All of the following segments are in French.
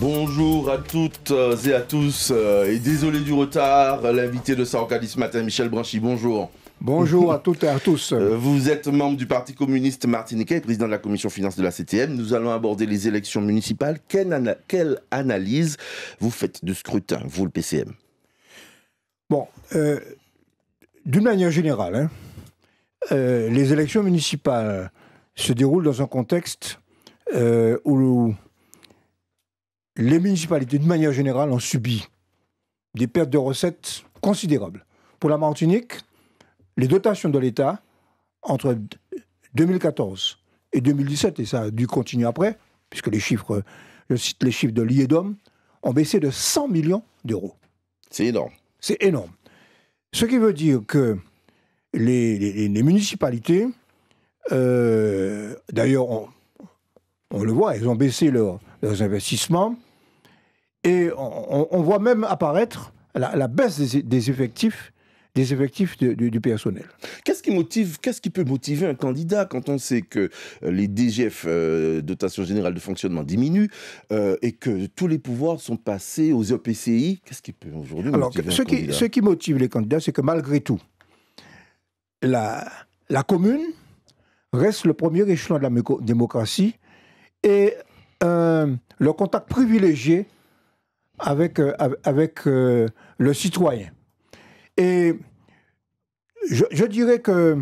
Bonjour à toutes euh, et à tous, euh, et désolé du retard, l'invité de Sarkadi ce matin, Michel Branchy, bonjour. Bonjour à toutes et à tous. Euh, vous êtes membre du Parti communiste martiniquais président de la commission finance de la CTM. Nous allons aborder les élections municipales. Quelle, analyse vous faites de scrutin, vous, le PCM Bon, d'une manière générale, hein, les élections municipales se déroulent dans un contexte euh, où les municipalités, de manière générale, ont subi des pertes de recettes considérables. Pour la Martinique, les dotations de l'État, entre 2014 et 2017, et ça a dû continuer après, puisque les chiffres, je cite les chiffres de l'IEDOM, ont baissé de 100 millions d'euros. C'est énorme. C'est énorme. Ce qui veut dire que les, municipalités, euh, d'ailleurs, d'ailleurs, on le voit, ils ont baissé leurs investissements. Et on, voit même apparaître la, baisse des, effectifs des effectifs du personnel. Qu'est-ce qui motive, qu'est-ce qui peut motiver un candidat quand on sait que euh, les DGF, euh, dotation générale de fonctionnement, diminuent euh, et que tous les pouvoirs sont passés aux EPCI Qu'est-ce qui peut aujourd'hui motiver un qui, Ce qui motive les candidats, c'est que malgré tout, la commune reste le premier échelon de la démocratie et euh, le contact privilégié avec, euh, avec euh, le citoyen. Et je, dirais que,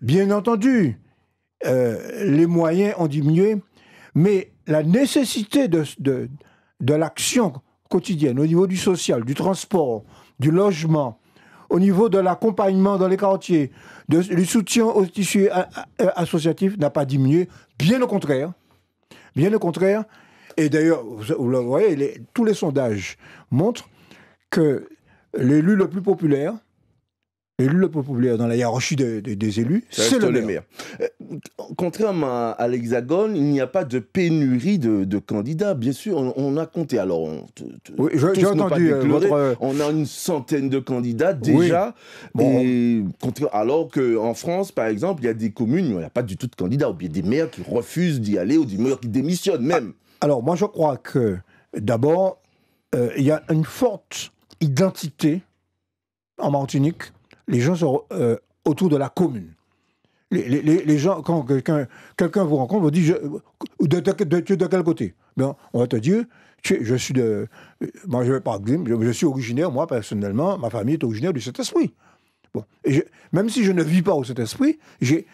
bien entendu, les moyens ont diminué, mais la nécessité de, de, l'action quotidienne au niveau du social, du transport, du logement, au niveau de l'accompagnement dans les quartiers, du soutien aux tissus associatifs n'a pas diminué, Bien au contraire. Bien au contraire. Et d'ailleurs, vous le voyez, tous les sondages montrent que l'élu le plus populaire, le populaire dans la hiérarchie des élus, c'est le, maire. Euh, contrairement à, l'Hexagone, il n'y a pas de pénurie de, candidats. Bien sûr, on, a compté. Alors, on, j'ai entendu euh, euh, On a une centaine de candidats déjà. alors qu'en France, par exemple, il y a des communes où il n'y a pas du tout de candidats, ou bien des maires qui refusent d'y aller, ou des maires qui démissionnent ah, même. Alors, moi, je crois que, d'abord, il y a une forte identité en Martinique les gens sont euh, autour de la commune. Les, gens, quand quelqu'un vous rencontre, vous dites, tu de, de, quel côté ben, On va te dire je, suis de. je, suis originaire, moi, personnellement, ma famille est originaire du Saint-Esprit. même si je ne vis pas au Saint-Esprit, euh,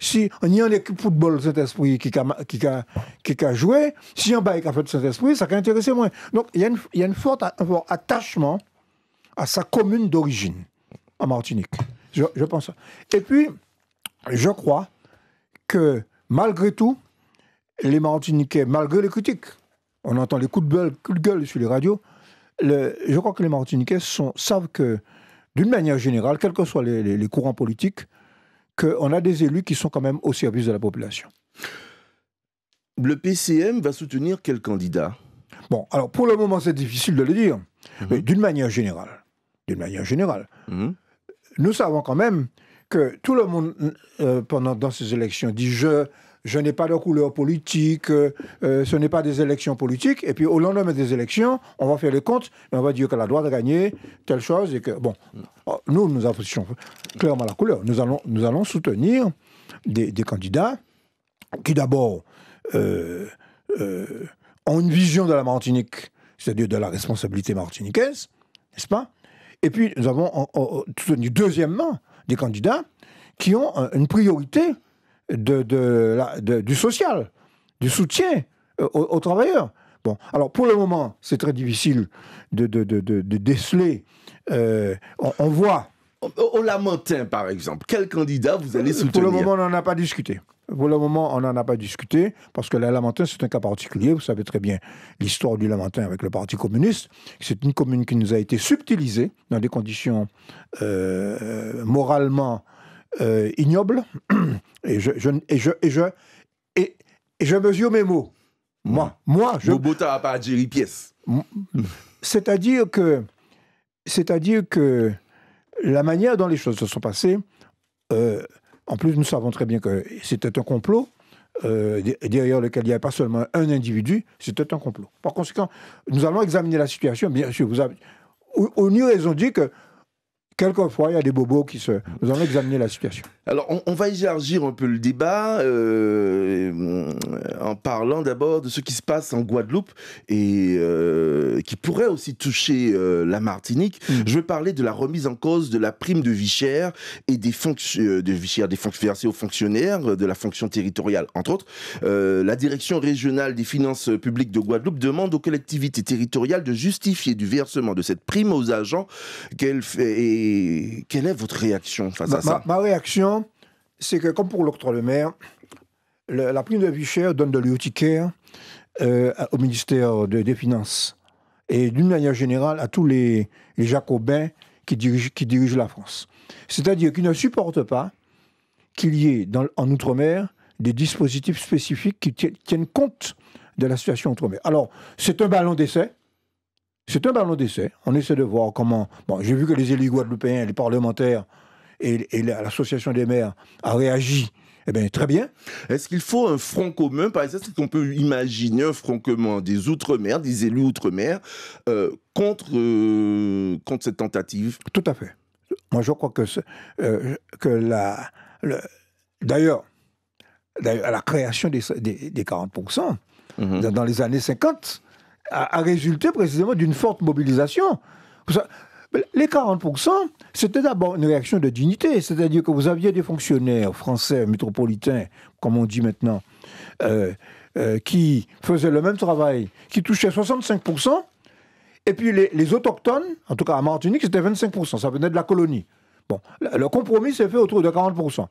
si on y a une équipe football Saint-Esprit qui a, qui, qui a joué, si on bail qui a fait Saint-Esprit, ça a intéressé moins. Donc il y a, une, forte, un fort attachement à sa commune d'origine en Martinique. Je, pense pense. Et puis, je crois que malgré tout, les Martiniquais, malgré les critiques, on entend les coups de gueule, sur les radios, je crois que les Martiniquais savent que, d'une manière générale, quels que soient les, courants politiques, qu'on a des élus qui sont quand même au service de la population. Le PCM va soutenir quel candidat Bon, alors pour le moment, c'est difficile de le dire, mhm. mais d'une manière générale. D'une manière générale. Mhm nous savons quand même que tout le monde, euh, pendant dans ces élections, dit je, je n'ai pas de couleur politique, euh, euh, ce n'est pas des élections politiques. Et puis au lendemain des élections, on va faire le compte, et on va dire que la droite a gagné telle chose et que bon, oh, nous nous affichons clairement la couleur. Nous allons nous allons soutenir des, candidats qui d'abord ont une vision de la Martinique, c'est-à-dire de la responsabilité martiniquaise, n'est-ce pas et puis, nous avons soutenu deuxièmement des candidats qui ont euh, une priorité du social, du soutien euh, aux, travailleurs. Bon, alors pour le moment, c'est très difficile de, déceler. Euh, on, voit au Lamentin, par exemple, quel candidat vous allez soutenir euh, Pour le moment, on n'en a pas discuté. Pour le moment, on n'en a pas discuté, parce que la Lamentin, c'est un cas particulier. Vous savez très bien l'histoire du Lamentin avec le Parti communiste. C'est une commune qui nous a été subtilisée dans des conditions euh, moralement euh, ignobles. Et je, je, et, je, mesure mes mots. Moi, mmh. moi, je... pas à pièce. C'est-à-dire que... C'est-à-dire que la manière dont les choses se sont passées, euh, en plus, nous savons très bien que c'était un complot. Euh, derrière lequel il n'y avait pas seulement un individu, c'était un complot. Par conséquent, nous allons examiner la situation. Bien sûr, vous avez, on y raison dit que quelquefois, il y a des bobos qui se. Nous allons examiner la situation. Alors, on, va élargir un peu le débat euh, en parlant d'abord de ce qui se passe en Guadeloupe et euh, qui pourrait aussi toucher euh, la Martinique. Mm. Je veux parler de la remise en cause de la prime de Vichère et des fonctions de Vichère, des fonctions versées aux fonctionnaires de la fonction territoriale, entre autres. la direction régionale des finances publiques de Guadeloupe demande aux collectivités territoriales de justifier du versement de cette prime aux agents qu'elle fait quelle est votre réaction face à ça ma, réaction, c'est que comme pour l'octroi le mer, la prime de vie donne de l'urticaire euh, au ministère des Finances et d'une manière générale à tous les, jacobins qui dirigent, la France. C'est-à-dire qu'ils ne supportent pas qu'il y ait en Outre-mer des dispositifs spécifiques qui tiennent compte de la situation Outre-mer. Alors, c'est un ballon d'essai, c'est un ballon d'essai. On essaie de voir comment. Bon, j'ai vu que les élus guadeloupéens, les parlementaires et, l'association des maires a réagi. Eh bien, très bien. Est-ce qu'il faut un front commun Par exemple, est-ce qu'on peut imaginer un front commun des Outre-mer, des élus Outre-mer, euh, contre, euh, contre cette tentative Tout à fait. Moi, je crois que, euh, que la. D'ailleurs, à la création des, 40%, mhm. dans les années 50, a, résulté précisément d'une forte mobilisation. Les 40%, c'était d'abord une réaction de dignité, c'est-à-dire que vous aviez des fonctionnaires français, métropolitains, comme on dit maintenant, euh, euh, qui faisaient le même travail, qui touchaient 65%, et puis les, autochtones, en tout cas à Martinique, c'était 25%, ça venait de la colonie. Bon, le compromis s'est fait autour de 40%.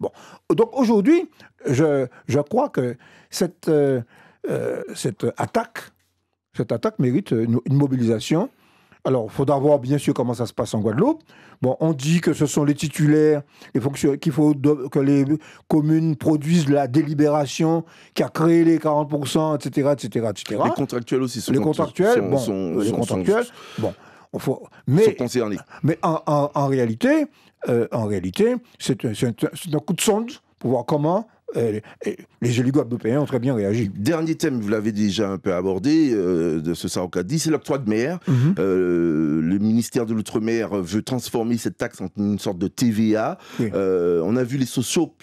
Bon. Donc aujourd'hui, je, je, crois que cette, euh, cette attaque cette attaque mérite euh, une, mobilisation. Alors, il faudra voir bien sûr comment ça se passe en Guadeloupe. Bon, on dit que ce sont les titulaires, les fonctionnaires, qu'il faut que les communes produisent la délibération qui a créé les 40%, etc., etc., etc. Les contractuels aussi sont Les contractuels, sont, bon, euh, bon. Faut, mais, concernés. Mais en, réalité, en réalité, euh, c'est un coup de sonde pour voir comment les oligarques européens ont très bien réagi. Dernier thème, vous l'avez déjà un peu abordé, euh, de ce dit, c'est l'octroi de mer. Mhm. Euh, le ministère de l'Outre-mer veut transformer cette taxe en une sorte de TVA. Euh, on a vu les sociaux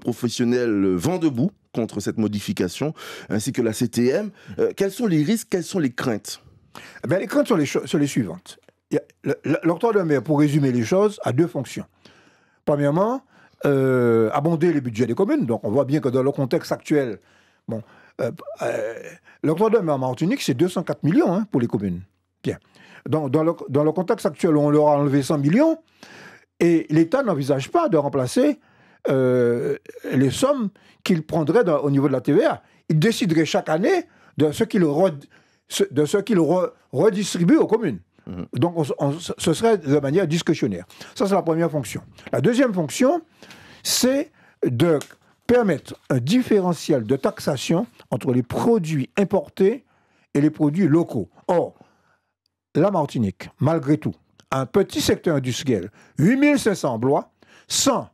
professionnels vent debout contre cette modification, ainsi que la CTM. quels sont les risques, quelles sont les craintes eh ben, Les craintes sont les, sont les suivantes. L'octroi de mer, pour résumer les choses, a deux fonctions. Premièrement, euh, abonder les budgets des communes. Donc on voit bien que dans le contexte actuel, bon, euh, de euh, en Martinique, c'est 204 millions hein, pour les communes. Bien. Dans, le, contexte actuel on leur a enlevé 100 millions, et l'État n'envisage pas de remplacer euh, les sommes qu'il prendrait au niveau de la TVA. Il déciderait chaque année de ce qu'il redistribue aux communes. Mhm. Donc, ce serait de manière discussionnaire. Ça, c'est la première fonction. La deuxième fonction, c'est de permettre un différentiel de taxation entre les produits importés et les produits locaux. Or, la Martinique, malgré tout, a un petit secteur industriel, 8500 emplois, sans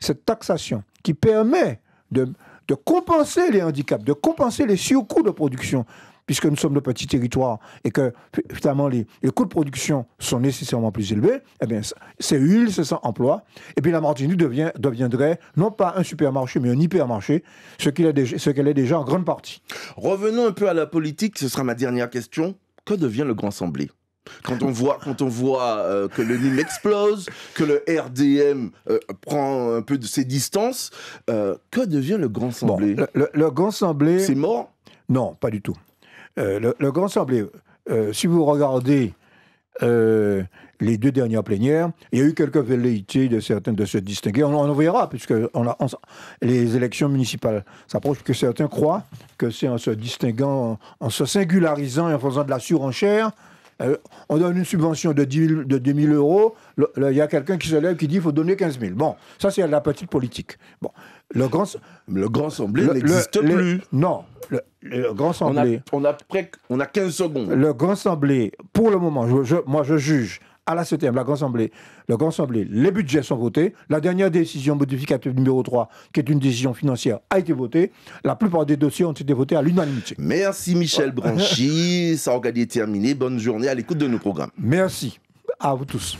cette taxation qui permet de, de compenser les handicaps, de compenser les surcoûts de production puisque nous sommes de petits territoires et que finalement les, coûts de production sont nécessairement plus élevés, eh bien, c'est huile, c'est sans emploi. Et puis la Martinique devient, deviendrait non pas un supermarché, mais un hypermarché, ce qu'elle est, est déjà en grande partie. Revenons un peu à la politique, ce sera ma dernière question. Que devient le Grand Assemblée quand on voit, quand on voit euh, que le NIM explose, que le RDM euh, prend un peu de ses distances, euh, que devient le Grand Assemblée le, Grand Assemblée. C'est mort Non, pas du tout. Euh, le, Grand Assemblée, euh, si vous regardez euh, les deux dernières plénières. Il y a eu quelques velléités de certains de se distinguer. On, en verra, puisque les élections municipales s'approchent, que certains croient que c'est en se distinguant, en, en, se singularisant et en faisant de la surenchère euh, on donne une subvention de 10 2 000 euros. Il y a quelqu'un qui se lève qui dit qu'il faut donner 15 000. Bon, ça, c'est la petite politique. Bon, le grand, le grand semblé n'existe plus. non, le, grand semblé. On a, on, a a 15 secondes. Le grand semblé, pour le moment, moi, je juge à la CTM, la Grande Assemblée, la Grande les budgets sont votés. La dernière décision modificative numéro 3, qui est une décision financière, a été votée. La plupart des dossiers ont été votés à l'unanimité. Merci Michel Branchi. Ça a est terminé. Bonne journée à l'écoute de nos programmes. Merci à vous tous.